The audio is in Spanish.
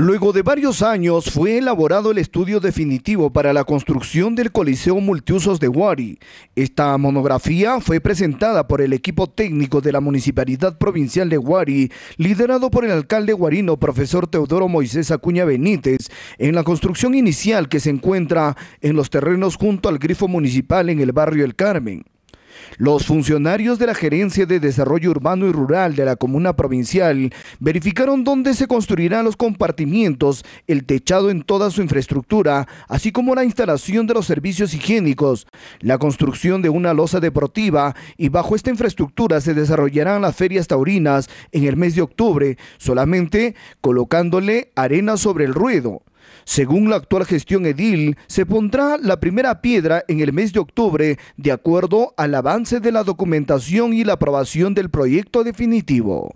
Luego de varios años fue elaborado el estudio definitivo para la construcción del Coliseo Multiusos de Huari. Esta monografía fue presentada por el equipo técnico de la Municipalidad Provincial de Huari, liderado por el alcalde guarino profesor Teodoro Moisés Acuña Benítez, en la construcción inicial que se encuentra en los terrenos junto al grifo municipal en el barrio El Carmen. Los funcionarios de la Gerencia de Desarrollo Urbano y Rural de la Comuna Provincial verificaron dónde se construirán los compartimientos, el techado en toda su infraestructura, así como la instalación de los servicios higiénicos, la construcción de una losa deportiva y bajo esta infraestructura se desarrollarán las ferias taurinas en el mes de octubre, solamente colocándole arena sobre el ruedo. Según la actual gestión edil, se pondrá la primera piedra en el mes de octubre de acuerdo al avance de la documentación y la aprobación del proyecto definitivo.